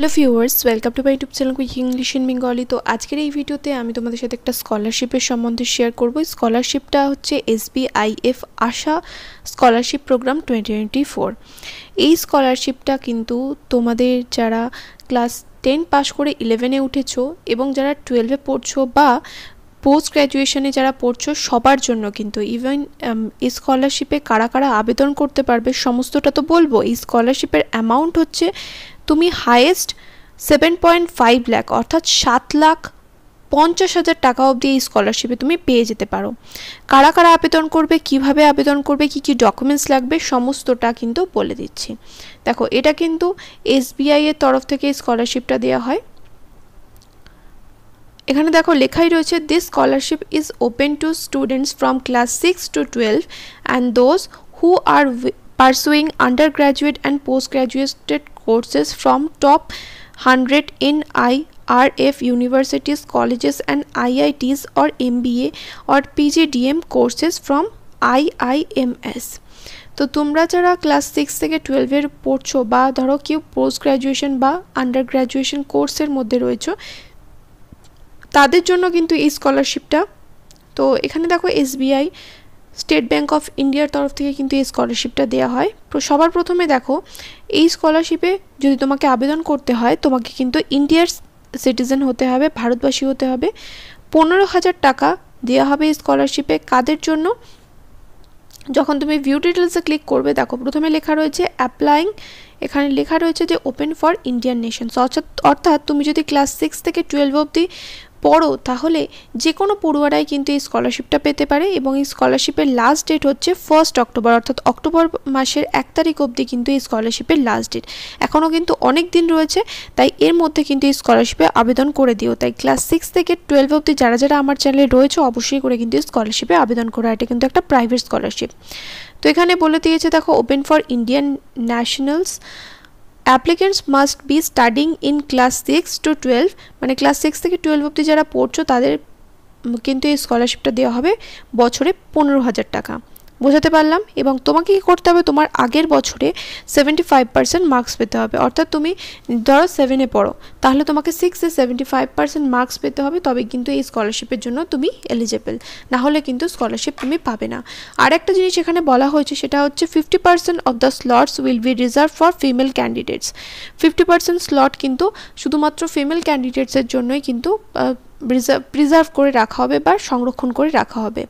Hello viewers welcome to my YouTube channel quick English in Bengali তো আজকের এই ভিডিওতে আমি তোমাদের সাথে একটা স্কলারশিপের সম্বন্ধে শেয়ার করব স্কলারশিপটা হচ্ছে SBIF Asha scholarship program twenty twenty four এই স্কলারশিপটা কিন্তু তোমাদের যারা ক্লাস টেন পাশ করে ইলেভেনে উঠেছো এবং যারা টুয়েলভে পড়ছো বা পোস্ট গ্র্যাজুয়েশনে যারা পড়ছো সবার জন্য কিন্তু ইভেন এই স্কলারশিপে কারা কারা আবেদন করতে পারবে সমস্তটা তো বলবো এই স্কলারশিপের অ্যামাউন্ট হচ্ছে তুমি highest seven point five lakh অর্থাৎ সাত লাখ পঞ্চাশ হাজার টাকা অবধি এই স্কলারশিপে তুমি পেয়ে যেতে পারো কারা কারা আবেদন করবে কিভাবে আবেদন করবে কি কি ডকুমেন্টস লাগবে সমস্তটা কিন্তু বলে দিচ্ছি দেখো এটা কিন্তু এসবিআই এর তরফ থেকে এই স্কলারশিপটা দেওয়া হয় এখানে দেখো লেখাই রয়েছে this scholarship is open to students from class six to twelve and those who are pursuing undergraduate and postgraduate courses from top 100 in IRF universities, colleges and IITs or MBA or PGDM courses from IIMS. তো তোমরা যারা class six থেকে টুয়েলভের পড়ছো বা ধরো কেউ post graduation বা আন্ডার গ্র্যাজুয়েশন কোর্সের মধ্যে রয়েছো তাদের জন্য কিন্তু এই স্কলারশিপটা তো এখানে দেখো এসবিআই স্টেট ব্যাংক অফ ইন্ডিয়ার তরফ থেকে কিন্তু এই স্কলারশিপটা দেওয়া হয় তো সবার প্রথমে দেখো এই স্কলারশিপে যদি তোমাকে আবেদন করতে হয় তোমাকে কিন্তু ইন্ডিয়ার সিটিজেন হতে হবে ভারতবাসী হতে হবে পনেরো হাজার টাকা দেওয়া হবে এই স্কলারশিপে কাদের জন্য যখন তুমি ভিউ ডিটেলসে ক্লিক করবে দেখো প্রথমে লেখা রয়েছে অ্যাপ্লাইং এখানে লেখা রয়েছে যে ওপেন ফর ইন্ডিয়ান নেশনস অর্থাৎ অর্থাৎ তুমি যদি ক্লাস সিক্স থেকে টুয়েলভ অবধি পড়ো তাহলে যে কোনো পড়ুয়ারাই কিন্তু এই স্কলারশিপটা পেতে পারে এবং এই স্কলারশিপের লাস্ট ডেট হচ্ছে ফার্স্ট অক্টোবর অর্থাৎ অক্টোবর মাসের এক তারিখ অবধি কিন্তু এই স্কলারশিপের লাস্ট ডেট এখনও কিন্তু অনেক দিন রয়েছে তাই এর মধ্যে কিন্তু এই স্কলারশিপে আবেদন করে দিও তাই ক্লাস সিক্স থেকে টুয়েলভ অবধি যারা যারা আমার চ্যানেলে রয়েছে অবশ্যই করে কিন্তু স্কলারশিপে আবেদন করা এটা কিন্তু একটা প্রাইভেট স্কলারশিপ তো এখানে বলে দিয়েছে দেখো open for Indian nationals applicants must be studying in class six to twelve মানে ক্লাস সিক্স থেকে টুয়েলভ অবধি যারা পড়ছো তাদের কিন্তু এই স্কলারশিপটা দেওয়া হবে বছরে পনেরো হাজার টাকা বোঝাতে পারলাম এবং তোমাকে কী করতে হবে তোমার আগের বছরে সেভেন্টি ফাইভ পার্সেন্ট মার্কস পেতে হবে অর্থাৎ তুমি ধরো সেভেনে পড়ো তাহলে তোমাকে সিক্সে সেভেন্টি ফাইভ পার্সেন্ট মার্কস পেতে হবে তবে কিন্তু এই স্কলারশিপের জন্য তুমি এলিজেবল না হলে কিন্তু স্কলারশিপ তুমি পাবে না আর একটা জিনিস এখানে বলা হয়েছে সেটা হচ্ছে fifty percent of the slots will be reserve for female candidates fifty percent slot কিন্তু শুধুমাত্র ফিমেল ক্যান্ডিডেটসের জন্যই কিন্তু প্রিজার্ভ করে রাখা হবে বা সংরক্ষণ করে রাখা হবে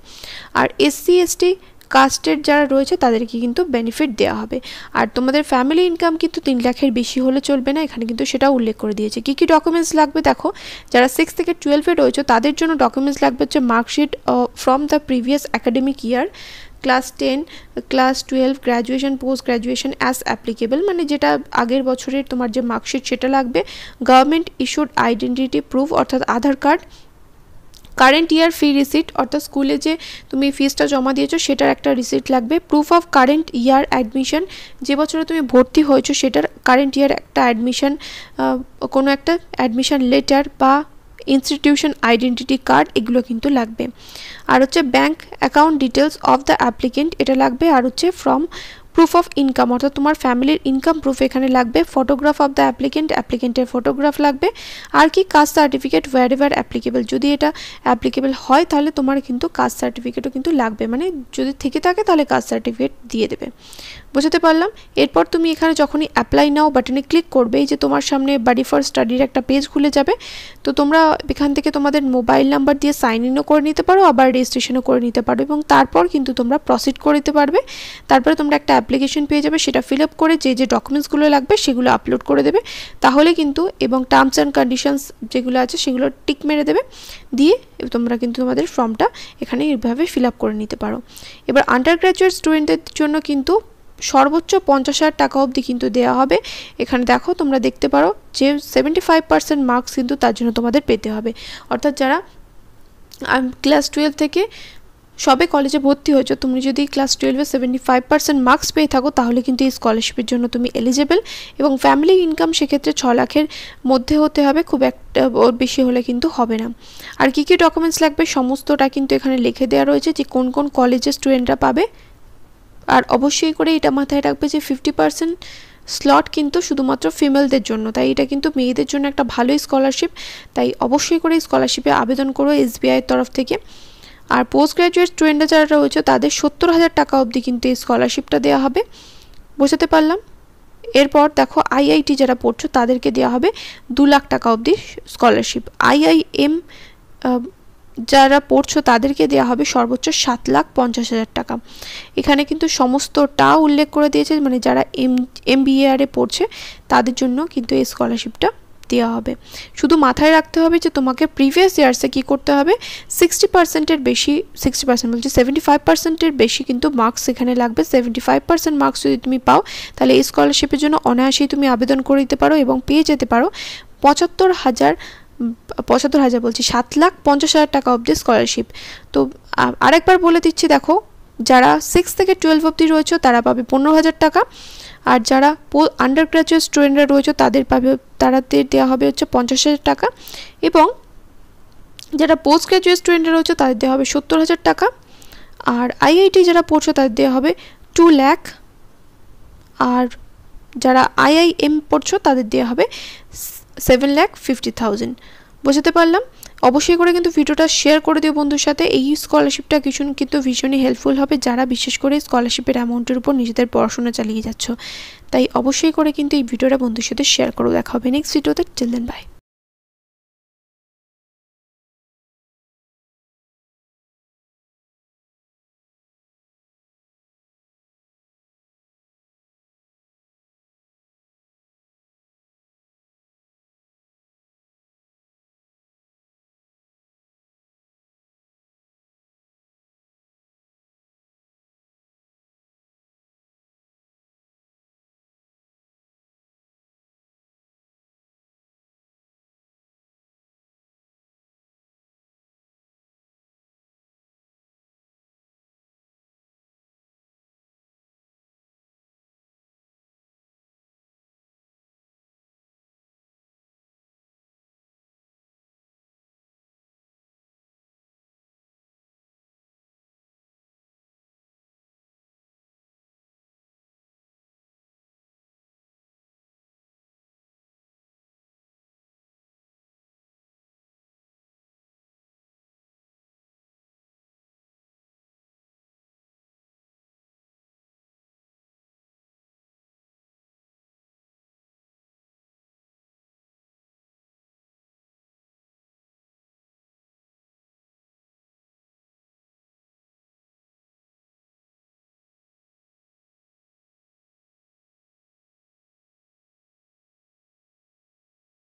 আর এসসি এসটি কাস্টের যারা রয়েছে তাদেরকে কিন্তু বেনিফিট দেওয়া হবে আর তোমাদের ফ্যামিলি ইনকাম কিন্তু তিন লাখের বেশি হলে চলবে না এখানে কিন্তু সেটা উল্লেখ করে দিয়েছে কী কী ডকুমেন্টস লাগবে দেখো যারা সিক্স থেকে টুয়েলভে রয়েছে তাদের জন্য ডকুমেন্টস লাগবে হচ্ছে marksheet from the previous academic year class ten class twelve graduation post graduation as applicable মানে যেটা আগের বছরের তোমার যে মার্কশিট সেটা লাগবে গভর্নমেন্ট ইস্যুড আইডেন্টিটি প্রুফ অর্থাৎ Aadhaar card current year fee receipt অর্থাৎ স্কুলে যে তুমি ফিজটা জমা দিয়েছো সেটার একটা রিসিট লাগবে proof of current year admission যে বছরে তুমি ভর্তি হয়েছো সেটার কারেন্ট ইয়ার একটা অ্যাডমিশন কোনো একটা অ্যাডমিশন লেটার বা ইনস্টিটিউশন আইডেন্টিটি কার্ড এগুলো কিন্তু লাগবে আর হচ্ছে bank account details of the applicant এটা লাগবে আর হচ্ছে ফ্রম প্রুফ অফ ইনকাম অর্থাৎ তোমার ফ্যামিলির ইনকাম প্রুফ এখানে লাগবে ফটোগ্রাফ অফ দ্য অ্যাপ্লিকেন্ট অ্যাপ্লিকেন্টের ফটোগ্রাফ লাগবে আর কি caste certificate wherever applicable যদি এটা অ্যাপ্লিকেবল হয় তাহলে তোমার কিন্তু কাস্ট সার্টিফিকেটও কিন্তু লাগবে মানে যদি থেকে থাকে তাহলে কাস্ট সার্টিফিকেট দিয়ে দেবে বোঝাতে পারলাম এরপর তুমি এখানে যখনই অ্যাপ্লাই নাও বাটনে ক্লিক করবে এই যে তোমার সামনে বাড়ি ফর স্টাডির একটা পেজ খুলে যাবে তো তোমরা এখান থেকে তোমাদের মোবাইল নাম্বার দিয়ে সাইন ইনও করে নিতে পারো আবার রেজিস্ট্রেশনও করে নিতে পারো এবং তারপর কিন্তু তোমরা প্রসিড করে দিতে পারবে তারপরে তোমরা একটা অ্যাপ্লিকেশন পেয়ে যাবে সেটা ফিল আপ করে যে যে ডকুমেন্টসগুলো লাগবে সেগুলো আপলোড করে দেবে তাহলে কিন্তু এবং টার্মস অ্যান্ড কন্ডিশনস যেগুলো আছে সেগুলো টিক মেরে দেবে দিয়ে তোমরা কিন্তু তোমাদের ফর্মটা এখানে এইভাবে ফিল আপ করে নিতে পারো এবার আন্ডার গ্র্যাজুয়েট স্টুডেন্টদের জন্য কিন্তু সর্বোচ্চ পঞ্চাশ হাজার টাকা অবধি কিন্তু দেওয়া হবে এখানে দেখো তোমরা দেখতে পারো যে সেভেন্টি ফাইভ পার্সেন্ট মার্কস কিন্তু তার জন্য তোমাদের পেতে হবে অর্থাৎ যারা ক্লাস টুয়েলভ থেকে সবে কলেজে ভর্তি হয়েছো তুমি যদি ক্লাস টুয়েলভে সেভেন্টি ফাইভ পার্সেন্ট মার্কস পেয়ে থাকো তাহলে কিন্তু এই স্কলারশিপের জন্য তুমি এলিজেবল এবং ফ্যামিলি ইনকাম সেক্ষেত্রে ছ লাখের মধ্যে হতে হবে খুব একটা ওর বেশি হলে কিন্তু হবে না আর কী কী ডকুমেন্টস লাগবে সমস্তটা কিন্তু এখানে লিখে দেওয়া রয়েছে যে কোন কোন কলেজের স্টুডেন্টরা পাবে আর অবশ্যই করে এটা মাথায় রাখবে যে ফিফটি পার্সেন্ট স্লট কিন্তু শুধুমাত্র ফিমেলদের জন্য তাই এটা কিন্তু মেয়েদের জন্য একটা ভালো স্কলারশিপ তাই অবশ্যই করে স্কলারশিপে আবেদন করো এসবিআইয়ের তরফ থেকে আর পোস্ট গ্র্যাজুয়েট স্টুডেন্টরা যারা রয়েছে তাদের সত্তর হাজার টাকা অবধি কিন্তু এই স্কলারশিপটা দেওয়া হবে বোঝাতে পারলাম এরপর দেখো আইআইটি যারা পড়ছো তাদেরকে দেওয়া হবে দু লাখ টাকা অবধি স্কলারশিপ আইআইএম যারা পড়ছো তাদেরকে দেওয়া হবে সর্বোচ্চ সাত লাখ পঞ্চাশ হাজার টাকা এখানে কিন্তু সমস্তটা উল্লেখ করে দিয়েছে মানে যারা এম এম বিএআরে পড়ছে তাদের জন্য কিন্তু এই স্কলারশিপটা দেওয়া হবে শুধু মাথায় রাখতে হবে যে তোমাকে প্রিভিয়াস ইয়ার্সে কী করতে হবে সিক্সটি পার্সেন্টের বেশি সিক্সটি পার্সেন্ট বলছি সেভেন্টি ফাইভ পার্সেন্টের বেশি কিন্তু মার্কস এখানে লাগবে সেভেন্টি ফাইভ পার্সেন্ট মার্কস যদি তুমি পাও তাহলে এই স্কলারশিপের জন্য অনায়াসেই তুমি আবেদন করে দিতে পারো এবং পেয়ে যেতে পারো পঁচাত্তর হাজার পঁচাত্তর হাজার বলছি সাত লাখ পঞ্চাশ হাজার টাকা অবধি স্কলারশিপ তো আরেকবার বলে দিচ্ছি দেখো যারা সিক্স থেকে টুয়েলভ অবধি রয়েছে তারা পাবে পনেরো হাজার টাকা আর যারা আন্ডার গ্রাজুয়েট স্টুডেন্টরা রয়েছে তাদের পাবে তাদের দেওয়া হবে হচ্ছে পঞ্চাশ হাজার টাকা এবং যারা পোস্ট গ্রাজুয়েট স্টুডেন্টরা রয়েছে তাদের দেওয়া হবে সত্তর হাজার টাকা আর আইআইটি যারা পড়ছে তাদের দেওয়া হবে টু ল্যাখ আর যারা আইআইএম পড়ছো তাদের দেওয়া হবে সেভেন ল্যাক ফিফটি থাউজেন্ড বোঝাতে পারলাম অবশ্যই করে কিন্তু ভিডিওটা শেয়ার করে দিও বন্ধুর সাথে এই স্কলারশিপটা কিছু কিন্তু ভীষণই হেল্পফুল হবে যারা বিশেষ করে স্কলারশিপের অ্যামাউন্টের উপর নিজেদের পড়াশোনা চালিয়ে যাচ্ছ তাই অবশ্যই করে কিন্তু এই ভিডিওটা বন্ধুর সাথে শেয়ার করে দেখা হবে নেক্সট ভিডিওতে চিলড্রেন বাই